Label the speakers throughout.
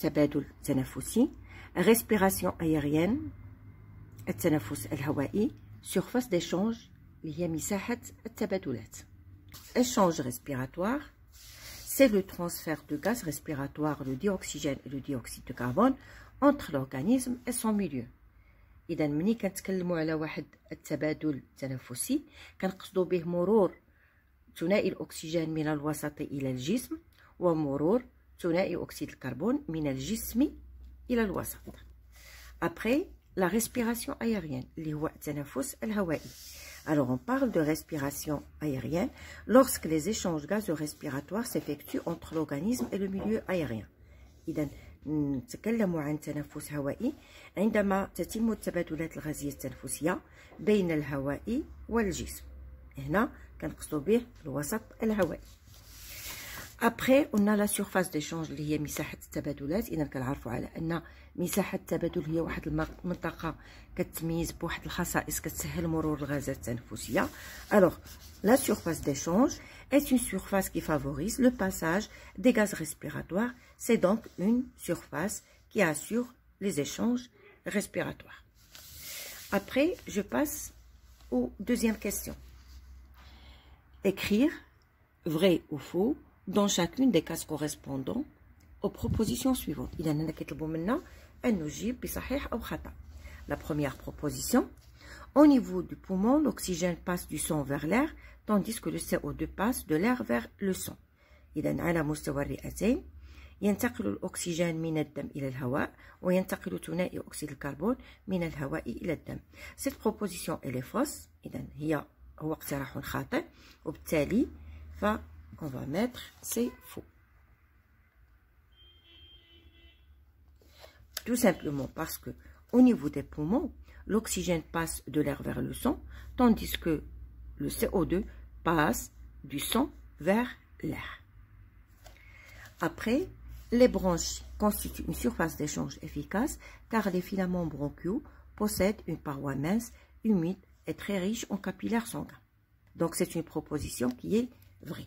Speaker 1: تبادل تنفسي ريسبيراسيون ايريان التنفس الهوائي سيرفاس ديشونج اللي هي مساحة التبادلات échange respiratoire c'est le transfert de gaz respiratoire le dioxygène et le dioxyde de carbone entre l'organisme et son milieu اذا ملي كنتكلموا على واحد التبادل التنفسي كنقصدوا به مرور ثنائي الاكسجين من الوسط الى الجسم ومرور ثنائي أكسيد الكربون من الجسم إلى الوسط Après, la respiration aérienne, اللي هو التنفس الهوائي. Alors, on parle de respiration aérienne lorsque les échanges gazeux respiratoires s'effectuent entre l'organisme et le milieu aérien. إذا نتكلم عن تنفس هوائي عندما تتم التبادلات الغازية التنفسية بين الهواء والجسم. هنا كنقصدو به الوسط الهوائي. Après, on a la surface d'échange liée هي la التبادلات إذا كنعرفوا على ان مساحة التبادل هي واحد surface d'échange est une surface qui favorise le passage des gaz respiratoires c'est donc une surface qui assure les échanges respiratoires après je passe aux deuxième question écrire vrai ou faux dans chacune des cases correspondant aux propositions suivantes. Il y a La première proposition, au niveau du poumon, l'oxygène passe du sang vers l'air, tandis que le CO2 passe de l'air vers le sang. la على مستوى الرئتين ينتقل الأكسجين من الدم إلى الهواء وينتقل ثنائي أكسيد الكربون من الهواء إلى الدم. Cette proposition est fausse. إذا هي هو اقتراح خاطئ وبالتالي ف on va mettre c'est faux. Tout simplement parce que au niveau des poumons, l'oxygène passe de l'air vers le sang, tandis que le CO2 passe du sang vers l'air. Après, les branches constituent une surface d'échange efficace car les filaments bronchiaux possèdent une paroi mince, humide et très riche en capillaires sanguins. Donc c'est une proposition qui est vraie.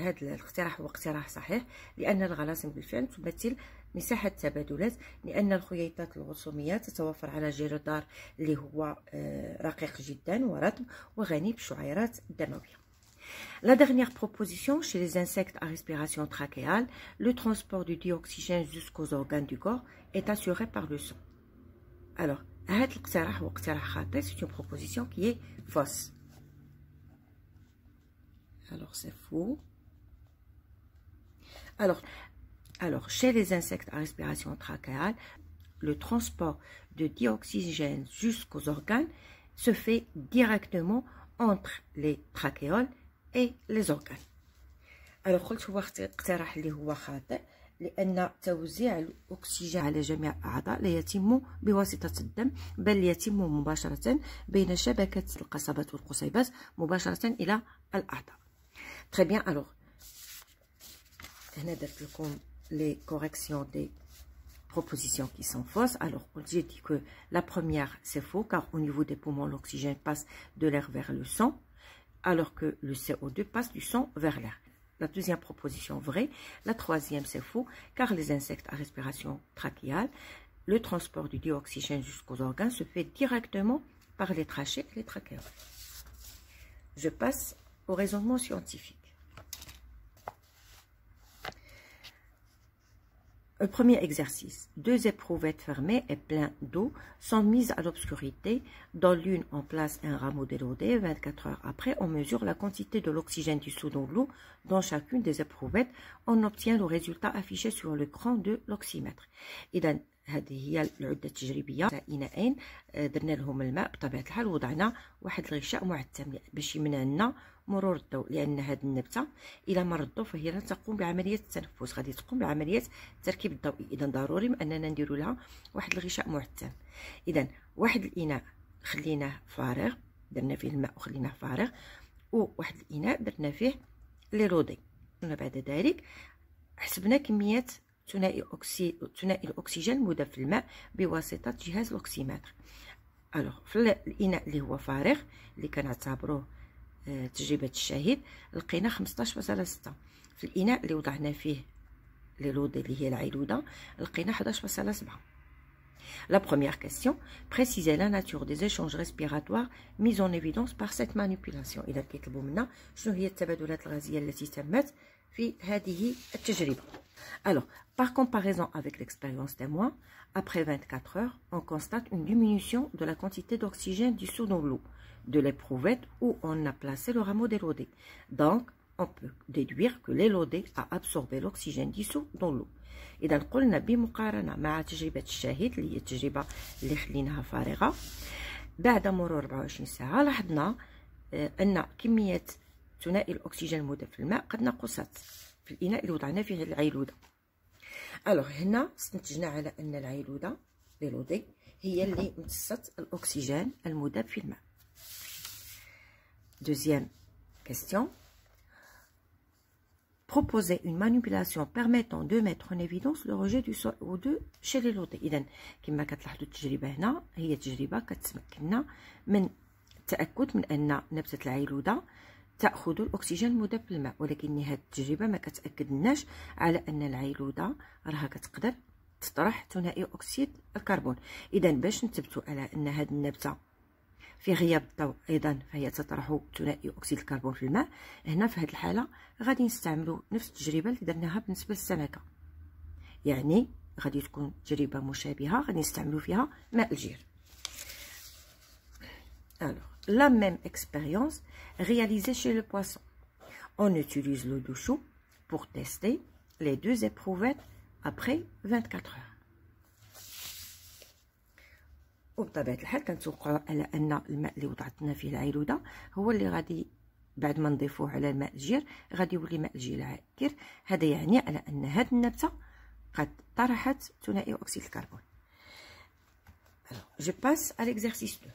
Speaker 1: هذا الاقتراح هو اقتراح صحيح لان الغلاطم بالفعل تمثل مساحه تبادلات لان الخيطات الغصوميه تتوفر على جردار اللي هو رقيق جدا ورطب وغني بالشعيرات الدمويه La dernière proposition chez les insectes à respiration trachéale, le transport du dioxygène jusqu'aux organes du corps est assuré par le sang. Alors, c'est une proposition qui est fausse. Alors, c'est faux. Alors, alors, chez les insectes à respiration trachéale, le transport de dioxygène jusqu'aux organes se fait directement entre les trachéoles et les organes. Alors, قلت هو اقتراح اللي هو خاطئ لأن توزيع الأكسجين على جميع الأعضاء لا يتم بواسطة الدم بل يتم مباشرة بين شبكة القصبات والقصيبات مباشرة إلى الأعضاء. Très bien, alors d'être comme les corrections des propositions qui sont fausses. Alors, j'ai dit que la première, c'est faux, car au niveau des poumons, l'oxygène passe de l'air vers le sang, alors que le CO2 passe du sang vers l'air. La deuxième proposition, vraie. La troisième, c'est faux, car les insectes à respiration trachéale, le transport du dioxygène jusqu'aux organes se fait directement par les trachées et les trachéoles. Je passe au raisonnement scientifique. Premier exercice. Deux éprouvettes fermées et pleines d'eau sont mises à l'obscurité. Dans l'une, on place un rameau d'érodé. 24 heures après, on mesure la quantité de l'oxygène dissous dans l'eau. Dans chacune des éprouvettes, on obtient le résultat affiché sur l'écran de l'oxymètre. هذه هي العده التجريبيه تاع اناءين آه، درنا لهم الماء بطبيعه الحال وضعنا واحد الغشاء معتم باش يمنع لنا مرور الضوء لان هذه النبته الا الضوء فهي تقوم بعمليه التنفس غادي تقوم بعمليه التركيب الضوئي اذا ضروري اننا نديروا لها واحد الغشاء معتم اذا واحد الاناء خليناه فارغ درنا فيه الماء وخليناه فارغ وواحد الاناء درنا فيه لي رودي بعد ذلك حسبنا كميه ثنائي أكسي... ثنائي الأكسجين المذاب في الماء بواسطة جهاز الأكسيمتر ألوغ في الإناء اللي هو فارغ اللي كنعتبروه آه، تجربة الشهيد لقينا 15.6 في الإناء اللي وضعنا فيه لي لودي اللي هي العيلوده لقينا 11.7 لا بروميير كاستيون بريسيزي لا ناتور دي زيشونج ريسبيراتوار mis en évidence par cette manipulation. إذا كيطلبوا منا شنو هي التبادلات الغازية التي تمت alors par comparaison avec l'expérience des mois, après 24 heures on constate une diminution de la quantité d'oxygène dissous dans l'eau de l'éprouvette où on a placé le rameau d'élodé donc on peut déduire que l'élodé a absorbé l'oxygène dissous dans l'eau Et dans le ثنائي الاكسجين الموجوده في الماء قد نقصت في الاناء اللي وضعنا فيه العيلوده الوغ هنا استنتجنا على ان العيلوده بيلودي هي اللي امتصت الاكسجين المذاب في الماء دوزيام كاستيون proposer une manipulation permettant de mettre en évidence le rejet du CO2 chez les lotés Idem, qui اذا كما كتلاحظوا التجربه هنا هي تجربه كتمكننا من التاكد من ان نبته العيلوده تاخذ الاكسجين المذاب بالماء ولكن هذه التجربه ما كتاكدناش على ان العيلوده راها كتقدر تطرح ثنائي اكسيد الكربون اذا باش نثبتوا على ان هذه النبته في غياب الضوء ايضا فهي تطرح ثنائي اكسيد الكربون في الماء هنا في هذه الحاله غادي نستعملوا نفس التجربه اللي درناها بالنسبه للسمكه يعني غادي تكون تجربه مشابهه غادي نستعملوا فيها ماء الجير الوغ لا ميم اكسبيريونس réalisée chez le poisson. On utilise le douchou pour tester les deux éprouvettes après 24 heures. وبطبيعه الحال كنتوقعوا على ان الماء اللي وضعتنا فيه العيلوده هو اللي غادي بعد ما نضيفوه على الماء الجير غادي يولي ماء الجير عكر هذا يعني على ان هذه النبته قد طرحت ثنائي اكسيد الكربون Alors, je passe à l'exercice 2.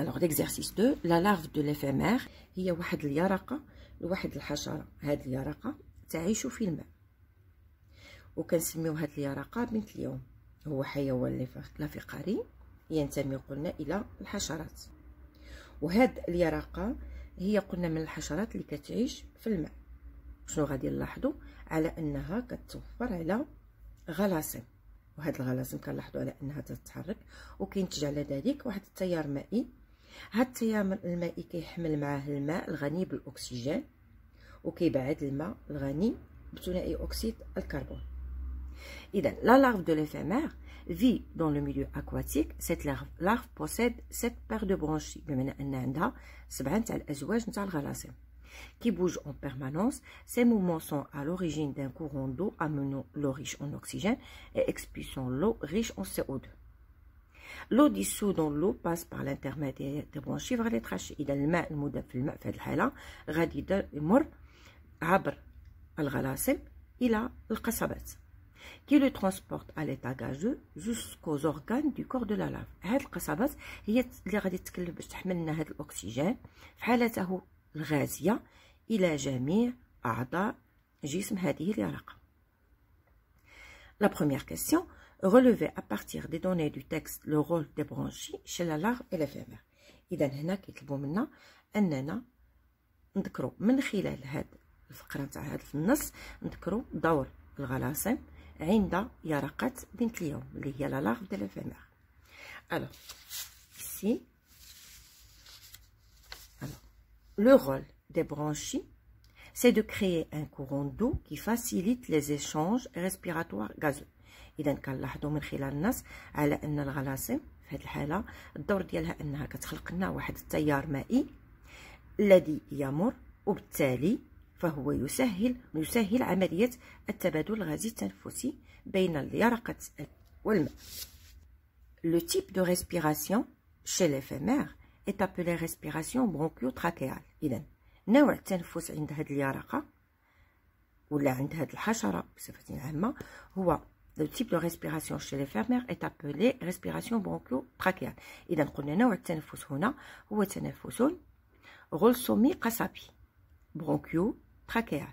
Speaker 1: الوغ ليكزارسيس 2 لا لارف دو ليفيمير هي واحد اليرقه لواحد الحشره هاد اليرقه تعيش في الماء وكنسميو هاد اليرقه بنت اليوم هو حيوان لافقاري ينتمي قلنا الى الحشرات وهاد اليرقه هي قلنا من الحشرات اللي كتعيش في الماء شنو غادي نلاحظوا على انها كتوفر على غلاسم وهاد الغلاسم كنلاحظوا على انها تتحرك وكينتج على ذلك واحد التيار مائي la larve de l'éphémère vit dans le milieu aquatique cette larve, possède 7 paires de branches qui bougent en permanence. Ces mouvements sont à l'origine d'un courant d'eau amenant l'eau riche en oxygène et expulsant l'eau riche en CO2. لو ديسو دون لو باس بار لانترميديير دي برونشي غادي يترشى اذا الماء المذاب في الماء في هذه الحاله غادي يمر عبر الغلاصم الى القصبات كي لو ترونسبورت à l'état gazeux جوسكو organes دو كور دو la lave هاد القصبات هي اللي غادي تكلف باش تحمل لنا هاد الاكسجين في حالته الغازيه الى جميع اعضاء جسم هذه اليرقه La première question, relever à partir des données du texte le rôle des branchies chez la larve et l'éphémère Idan هنا كيطلبوا منا اننا نذكروا من خلال هذا الفقره نتاع هذا النص نذكروا دور الغلاصم عند يرقه بنت اليوم اللي هي لا Alors, ici alors le rôle des branchies c'est de créer un courant d'eau qui facilite les échanges respiratoires gazeux اذا كنلاحظوا من خلال النص على ان الغلاصم في هذه الحاله الدور ديالها انها كتخلق لنا واحد التيار مائي الذي يمر وبالتالي فهو يسهل يسهل عمليه التبادل الغازي التنفسي بين اليرقه والماء لو تيب دو respiration شي l'éphémère est ريسبيراسيون برونكيو تراكيال إذا نوع التنفس عند هذه اليرقة ولا عند هذه الحشرة بصفة عامة هو Le type de respiration chez les fermières est appelé respiration bronchio-trachéale. Et d'un coup, nous avons un ou un fosone, rôle somi-kasapi, bronchio-trachéale.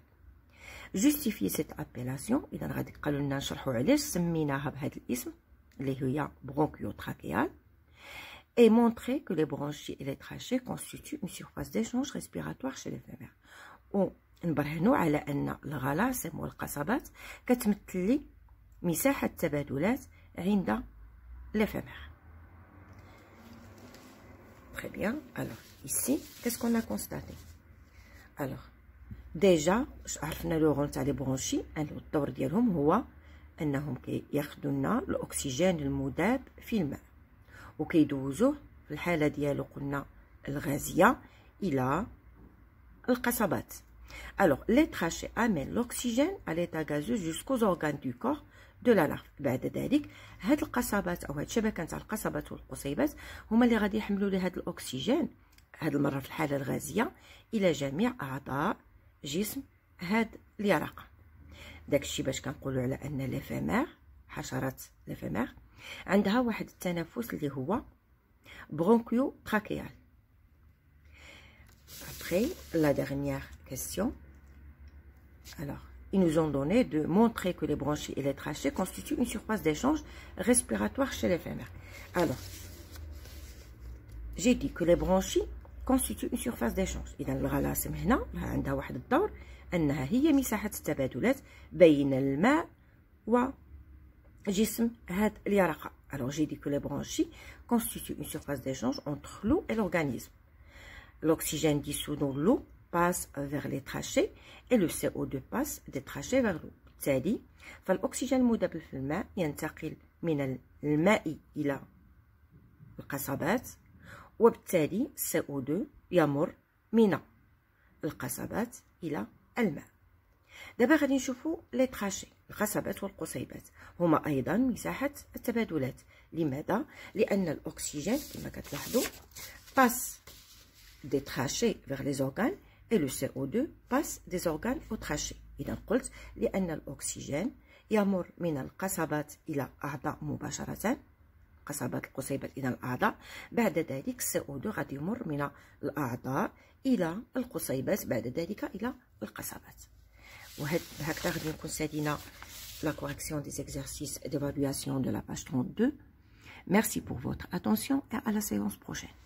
Speaker 1: Justifier cette appellation, il en a dit que nous avons un chalhoualis, qui est bronchio-trachéale, et montrer que les bronchies et les trachées constituent une surface d'échange respiratoire chez les fermières. On nous avons un chalhoualis, qui est le مساحة التبادلات عند لافاميغ Très bien. Alors, ici, qu'est-ce qu'on a constaté Alors, ديجا عرفنا لو تاع لي برونشي الدور ديالهم هو انهم كياخذوا لنا الاكسجين المذاب في الماء وكيدوزوه في الحاله ديالو قلنا الغازيه الى القصبات Alors, les trachées amènent l'oxygène à l'état gazeux jusqu'aux organes du corps de la larve بعد ذلك هاد القصبات او هاد الشبكه نتاع القصبات والقصيبات هما اللي غادي يحملوا لي هاد الاكسجين هاد المره في الحاله الغازيه الى جميع اعضاء جسم هاد اليرقه داكشي باش كنقولوا على ان لافامير حشرات لافامير عندها واحد التنفس اللي هو برونكيو تراكيال après la dernière Alors, ils nous ont donné de montrer que les branchies et les trachées constituent une surface d'échange respiratoire chez les Alors, j'ai dit que les branchies constituent une surface d'échange. Alors j'ai dit que les branchies constituent une surface d'échange entre l'eau et l'organisme. L'oxygène dissous dans l'eau passe vers les trachées et le CO2 passe des trachées vers l'eau بالتالي فالأكسجين المذاب في الماء ينتقل من الماء إلى القصبات وبالتالي CO2 يمر من القصبات إلى الماء دابا غادي نشوفوا لي تراشي القصبات والقصيبات هما ايضا مساحه التبادلات لماذا لان الاكسجين كما كتلاحظوا باس دي تراشي فيغ لي زورغان et le CO2 passe des organes au trachée. قلت لأن الأكسجين يمر من القصبات إلى مباشرة قصبات القصيبات إلى الأعضاء بعد ذلك co 2 غادي يمر من الأعضاء إلى بعد ذلك إلى القصبات غادي نكون la correction des exercices d'évaluation de la page 32. Merci pour votre attention et à la séance prochaine.